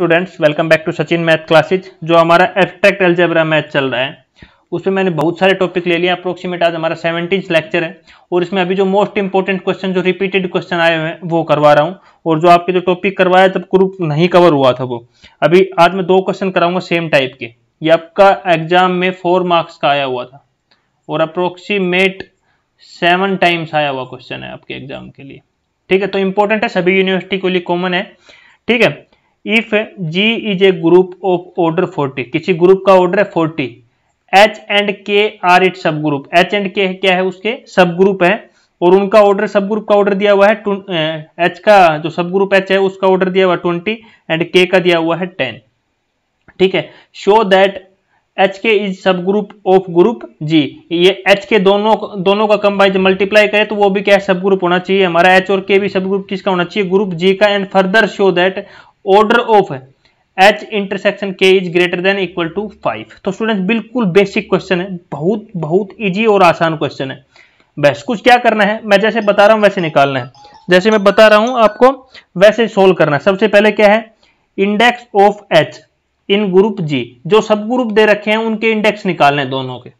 students welcome back to Sachin math classes जो हमारा abstract algebra math चल रहा है उसमें मैंने बहुत सारे टॉपिक ले लिया अप्रोक्सीमेट आज हमारा सेवनटीन लेक्चर है और इसमें अभी जो मोस्ट इंपॉर्टेंट क्वेश्चन जो रिपीटेड क्वेश्चन आए हुए हैं वो करवा रहा हूँ और जो आपके जो टॉपिक करवाया तब ग्रुप नहीं कवर हुआ था वो अभी आज मैं दो क्वेश्चन कराऊंगा सेम टाइप के ये आपका एग्जाम में फोर मार्क्स का आया हुआ था और अप्रोक्सीमेट सेवन टाइम्स आया हुआ क्वेश्चन है आपके एग्जाम के लिए ठीक है तो इंपॉर्टेंट है सभी यूनिवर्सिटी के लिए कॉमन है ठीक है if G is a group of order 40 किसी ग्रुप का ऑर्डर है 40 H and K are it subgroup H and K क्या है उसके सब ग्रुप है और उनका ऑर्डर सब ग्रुप का ऑर्डर दिया हुआ है एच का जो सब ग्रुप एच है उसका ऑर्डर दिया हुआ है ट्वेंटी एंड के का दिया हुआ है टेन ठीक है show that H K is subgroup of group G ये एच के दोनों दोनों का कंबाइन मल्टीप्लाई करें तो वो भी क्या है सब ग्रुप होना चाहिए हमारा एच और के भी सब ग्रुप किसका होना चाहिए ग्रुप जी का and further show that order of H intersection K is greater than equal to five तो स्टूडेंट्स बिल्कुल बेसिक क्वेश्चन है बहुत बहुत इजी और आसान क्वेश्चन है बस कुछ क्या करना है मैं जैसे बता रहा हूं वैसे निकालना है जैसे मैं बता रहा हूं आपको वैसे सोल्व करना है सबसे पहले क्या है index of H in group G जो सब ग्रुप दे रखे हैं उनके इंडेक्स निकालने दोनों के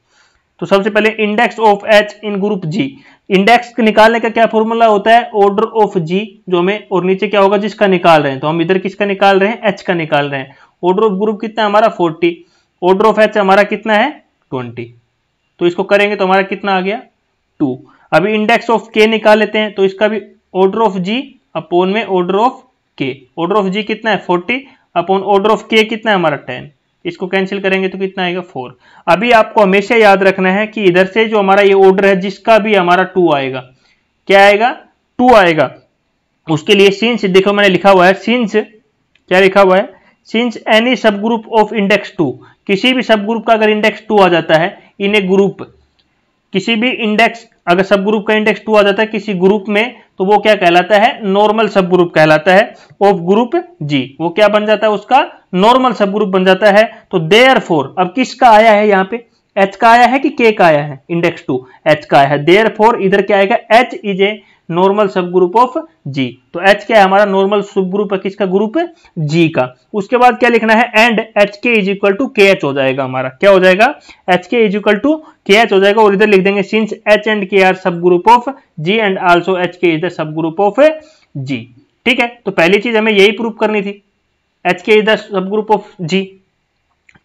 तो सबसे पहले index of H in group G index निकालने का क्या फॉर्मूला होता है ऑर्डर ऑफ जी जो हमें और नीचे क्या होगा जिसका निकाल रहे हैं तो हम इधर किसका निकाल रहे हैं एच का निकाल रहे हैं ऑर्डर ऑफ ग्रुप कितना हमारा फोर्टी ऑर्डर ऑफ एच हमारा कितना है ट्वेंटी तो इसको करेंगे तो हमारा कितना आ गया टू अभी इंडेक्स ऑफ के निकाल लेते हैं तो इसका भी ऑर्डर ऑफ जी अपोन में order of K order of G कितना है फोर्टी अपॉन ऑर्डर ऑफ के कितना है हमारा टेन इसको कैंसिल करेंगे तो कितना आएगा फोर अभी आपको हमेशा याद रखना है कि इधर से जो हमारा ये ऑर्डर है जिसका भी हमारा टू आएगा क्या आएगा टू आएगा उसके लिए सिंस देखो मैंने लिखा हुआ है सिंस क्या लिखा हुआ है since any subgroup of index two किसी भी सब ग्रुप का अगर इंडेक्स टू आ जाता है इन ए ग्रुप किसी भी इंडेक्स अगर सब ग्रुप का इंडेक्स टू आ जाता है किसी ग्रुप में तो वो क्या कहलाता है नॉर्मल सब ग्रुप कहलाता है ऑफ ग्रुप जी वो क्या बन जाता है उसका नॉर्मल सब ग्रुप बन जाता है तो देयर फोर अब किसका आया है यहाँ पे एच का आया है कि के का आया है इंडेक्स टू एच का आया है देयर फोर इधर क्या आएगा H is a normal subgroup of G तो एच क्या है हमारा नॉर्मल सब ग्रुप है किसका ग्रुप है जी का उसके बाद क्या लिखना है and H K is equal to K H हो जाएगा हमारा क्या हो जाएगा H K is equal to K H हो जाएगा और इधर लिख देंगे since H and K are subgroup of G and also H K is the subgroup of G ठीक है तो पहली चीज हमें यही प्रूफ करनी थी H K is the subgroup of G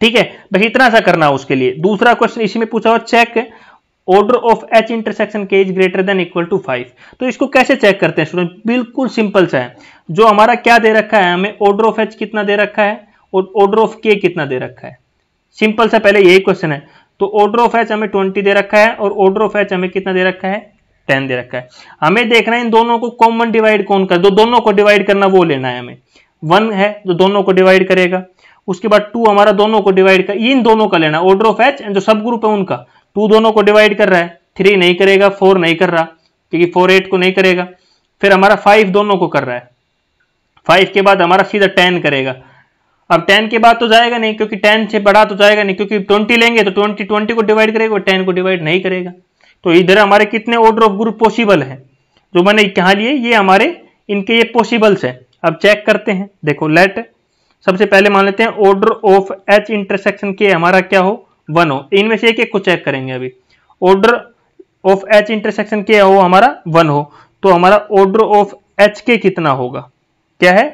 ठीक है बस इतना सा करना उसके लिए दूसरा क्वेश्चन इसी में पूछा हुआ check order of H intersection K is greater than equal to five तो इसको कैसे चेक करते हैं स्टूडेंट बिल्कुल सिंपल सा है जो हमारा क्या दे रखा है हमें ऑर्डर ऑफ एच कितना दे रखा है और ऑर्डर ऑफ के कितना दे रखा है सिंपल सा पहले यही क्वेश्चन है तो ऑर्डर ऑफ एच हमें ट्वेंटी दे रखा है और ऑर्डर ऑफ एच हमें कितना दे रखा है टेन दे रखा है हमें देखना है इन दोनों को कॉमन डिवाइड कौन कर दो दोनों को डिवाइड करना वो लेना है हमें वन है जो दोनों को डिवाइड करेगा उसके बाद टू हमारा दोनों को डिवाइड कर इन दोनों का लेना ऑर्डर ऑफ एच एंड जो सब ग्रुप है उनका टू दोनों को डिवाइड कर रहा है थ्री नहीं करेगा फोर नहीं कर रहा क्योंकि फोर एट को नहीं करेगा फिर हमारा फाइव दोनों को कर रहा है फाइव के बाद हमारा सीधा टेन करेगा अब टेन के बाद तो जाएगा नहीं क्योंकि टेन से बड़ा तो जाएगा नहीं क्योंकि ट्वेंटी लेंगे तो ट्वेंटी ट्वेंटी को डिवाइड करेगा टेन को डिवाइड नहीं करेगा तो इधर हमारे कितने ऑर्डर ऑफ ग्रुप पॉसिबल है जो मैंने कहा लिए ये हमारे इनके ये पॉसिबल्स है अब चेक करते हैं देखो लेट सबसे पहले मान लेते हैं ऑर्डर ऑफ एच इंटरसेक्शन के हमारा क्या हो वन हो इनमें से एक एक को चेक करेंगे अभी ऑर्डर ऑफ एच इंटरसेक्शन के हो हमारा वन हो तो हमारा ऑर्डर ऑफ एच के कितना होगा क्या है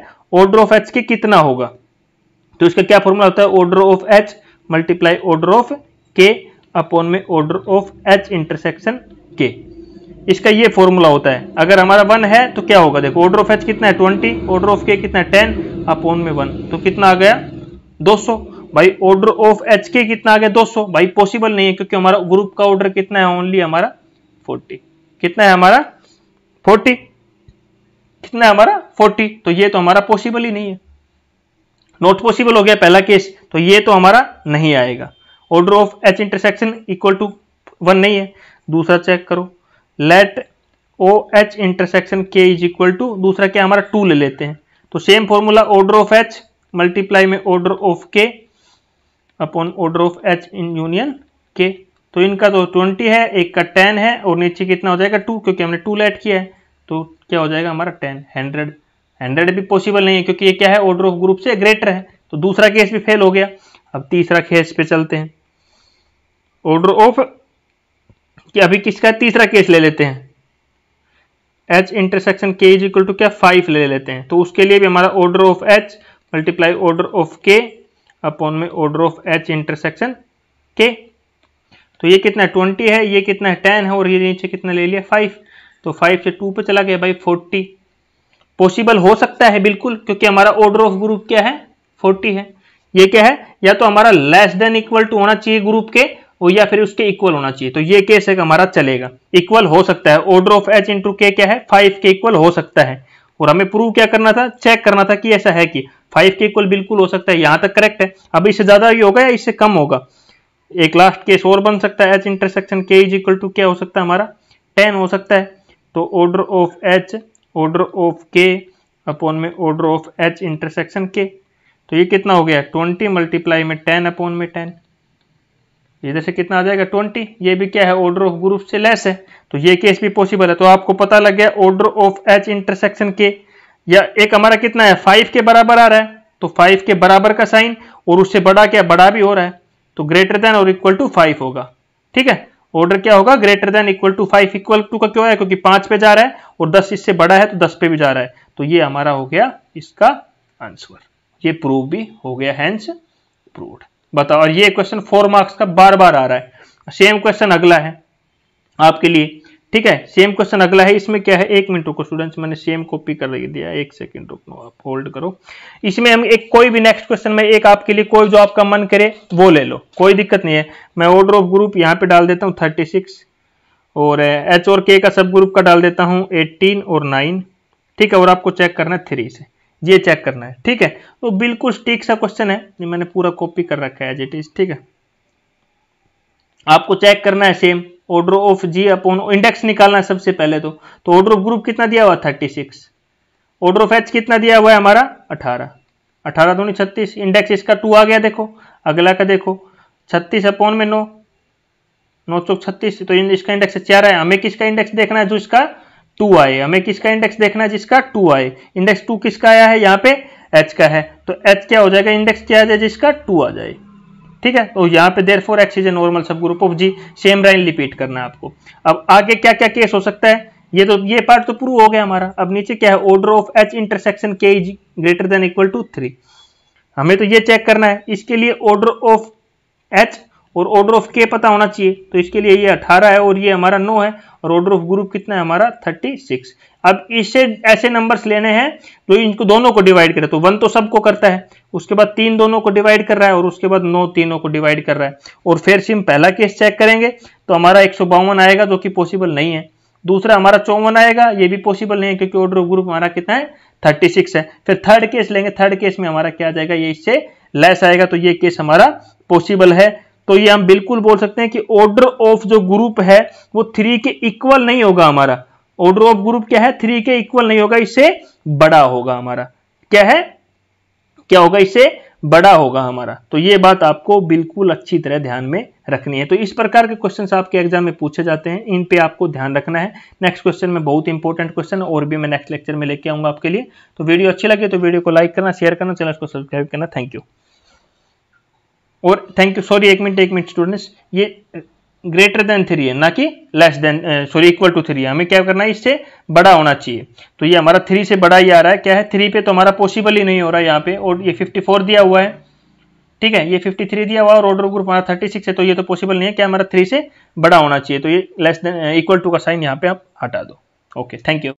ऑर्डर ऑफ एच के कितना होगा तो इसका क्या फॉर्मूला होता है order of H multiply order of K upon में order of H intersection K इसका ये फॉर्मूला होता है अगर हमारा वन है तो क्या होगा देखो ऑर्डर ऑफ एच कितना है ट्वेंटी ऑर्डर ऑफ के कितना है टेन अपॉन में वन तो कितना आ गया दो सौ भाई ऑर्डर ऑफ एच के कितना आ गया दो सौ भाई पॉसिबल नहीं है क्योंकि हमारा ग्रुप का ऑर्डर कितना है ओनली हमारा फोर्टी कितना है हमारा फोर्टी कितना है हमारा फोर्टी तो ये तो हमारा पॉसिबल ही नहीं है नॉट पॉसिबल हो गया पहला केस तो ये तो हमारा नहीं आएगा order of H intersection equal to one नहीं है दूसरा चेक करो let O H intersection K is equal to दूसरा क्या हमारा टू ले लेते हैं तो same formula order of H multiply में order of K upon order of H in union K तो इनका तो ट्वेंटी है एक का टेन है और नीचे कितना हो जाएगा टू क्योंकि हमने टू लेट किया है तो क्या हो जाएगा हमारा टेन हंड्रेड हंड्रेड भी पॉसिबल नहीं है क्योंकि ये क्या है ऑर्डर ऑफ ग्रुप से ग्रेटर है तो दूसरा केस भी फेल हो गया अब तीसरा केस पे चलते हैं ऑर्डर ऑफ कि अभी किसका तीसरा केस ले लेते हैं H intersection K is equal to क्या फाइव ले लेते हैं तो उसके लिए भी हमारा order of H multiply order of K upon में order of H intersection K तो ये कितना ट्वेंटी है ये कितना है टेन है और ये नीचे कितना ले लिया फाइव तो फाइव से टू पे चला गया भाई फोर्टी पॉसिबल हो सकता है बिल्कुल क्योंकि हमारा ऑर्डर ऑफ ग्रुप क्या है फोर्टी है ये क्या है या तो हमारा लेस देन इक्वल टू होना चाहिए ग्रुप के या फिर उसके इक्वल होना चाहिए तो ये केस एक हमारा चलेगा इक्वल हो सकता है ऑर्डर ऑफ एच इंटू के क्या है फाइव के इक्वल हो सकता है और हमें प्रूव क्या करना था चेक करना था कि ऐसा है कि फाइव के इक्वल बिल्कुल हो सकता है यहां तक करेक्ट है अब इससे ज्यादा ये होगा या इससे कम होगा एक लास्ट केस और बन सकता है H intersection K is equal to क्या हो सकता है हमारा टेन हो सकता है तो order of H order of K upon में order of H intersection K तो ये कितना हो गया ट्वेंटी मल्टीप्लाई में टेन अपॉन में टेन इधर से कितना आ जाएगा ट्वेंटी ये भी क्या है ऑर्डर ऑफ ग्रुप से लेस है तो ये केस भी पॉसिबल है तो आपको पता लग गया ऑर्डर ऑफ एच इंटरसेक्शन के या एक हमारा कितना है फाइव के बराबर आ रहा है तो फाइव के बराबर का साइन और उससे बड़ा क्या बड़ा भी हो रहा है तो ग्रेटर देन और इक्वल टू फाइव होगा ठीक है ऑर्डर क्या होगा greater than equal to five equal to का क्यों है क्योंकि पांच पे जा रहा है और दस इससे बड़ा है तो दस पे भी जा रहा है तो ये हमारा हो गया इसका आंसर ये प्रूव भी हो गया हैंस प्रूव बताओ और ये क्वेश्चन फोर मार्क्स का बार बार आ रहा है सेम क्वेश्चन अगला है आपके लिए ठीक है सेम क्वेश्चन अगला है इसमें क्या है एक मिनट रुको स्टूडेंट्स मैंने सेम कॉपी कर दिया एक सेकंड रुको आप होल्ड करो इसमें हम एक कोई भी नेक्स्ट क्वेश्चन में एक आपके लिए कोई जो आपका मन करे वो ले लो कोई दिक्कत नहीं है मैं ऑर्डर ऑफ ग्रुप यहाँ पे डाल देता हूँ थर्टी सिक्स और एच और के का सब ग्रुप का डाल देता हूँ एट्टीन और नाइन ठीक है और आपको चेक करना है थ्री से ये चेक करना है ठीक है तो बिल्कुल ठीक सा क्वेश्चन है ये मैंने पूरा कॉपी कर रखा है एज इज ठीक है आपको चेक करना है same order of G upon index निकालना है सबसे पहले तो तो ऑर्डर ऑफ ग्रुप कितना दिया हुआ thirty six order of H कितना दिया हुआ है हमारा अठारह अठारह दूनी छत्तीस इंडेक्स इसका टू आ गया देखो अगला का देखो छत्तीस अपॉन में नौ नौ सौ छत्तीस तो इसका इंडेक्स चार है हमें किसका इंडेक्स देखना है जो इसका टू आई हमें किसका इंडेक्स देखना है जिसका टू आई इंडेक्स टू किसका आया है यहाँ पे एच का है तो एच क्या हो जाएगा इंडेक्स क्या आ जाए जिसका टू आ जाए ठीक है तो यहाँ पे therefore X is a normal subgroup of G same line repeat करना है आपको अब आगे क्या क्या केस हो सकता है ये तो ये पार्ट तो प्रूव हो गया हमारा अब नीचे क्या है order of H intersection K is greater than equal to three हमें तो ये चेक करना है इसके लिए ऑर्डर ऑफ एच और ऑर्डर ऑफ के पता होना चाहिए तो इसके लिए ये अठारह है और ये हमारा नौ है ऑर्डर ऑफ ग्रुप कितना है हमारा 36 अब इससे ऐसे नंबर्स लेने हैं जो इनको दोनों को डिवाइड करे तो वन तो सबको करता है उसके बाद तीन दोनों को डिवाइड कर रहा है और उसके बाद नौ तीनों को डिवाइड कर रहा है और फिर सिम पहला केस चेक करेंगे तो हमारा एक आएगा जो कि पॉसिबल नहीं है दूसरा हमारा चौवन आएगा ये भी पॉसिबल नहीं है क्योंकि ऑर्डर ऑफ ग्रुप हमारा कितना है 36 है फिर थर्ड केस लेंगे थर्ड केस में हमारा क्या आ जाएगा ये इससे लेस आएगा तो ये केस हमारा पॉसिबल है तो ये हम बिल्कुल बोल सकते हैं कि ऑर्डर ऑफ जो ग्रुप है वो थ्री के इक्वल नहीं होगा हमारा ऑर्डर ऑफ ग्रुप क्या है थ्री के इक्वल नहीं होगा इससे बड़ा होगा हमारा क्या है क्या होगा इससे बड़ा होगा हमारा तो ये बात आपको बिल्कुल अच्छी तरह ध्यान में रखनी है तो इस प्रकार के क्वेश्चन आपके एग्जाम में पूछे जाते हैं इन पे आपको ध्यान रखना है नेक्स्ट क्वेश्चन में बहुत इंपॉर्टेंट क्वेश्चन और भी मैं नेक्स्ट लेक्चर में लेके आऊंगा आपके लिए तो वीडियो अच्छी लगे तो वीडियो को लाइक करना शेयर करना चैनल को सब्सक्राइब करना थैंक यू और थैंक यू सॉरी एक मिनट एक मिनट स्टूडेंट्स ये ग्रेटर देन थ्री है ना कि less than sorry equal to three है हमें क्या करना है इससे बड़ा होना चाहिए तो ये हमारा थ्री से बड़ा ही आ रहा है क्या है थ्री पे तो हमारा पॉसिबल ही नहीं हो रहा है यहाँ पे और ये फिफ्टी फोर दिया हुआ है ठीक है ये फिफ्टी थ्री दिया हुआ और ऑर्डर ग्रुप हमारा थर्टी सिक्स है तो ये तो पॉसिबल नहीं है क्या हमारा थ्री से बड़ा होना चाहिए तो ये लेस देन इक्वल टू का साइन यहाँ पे आप हटा दो ओके थैंक यू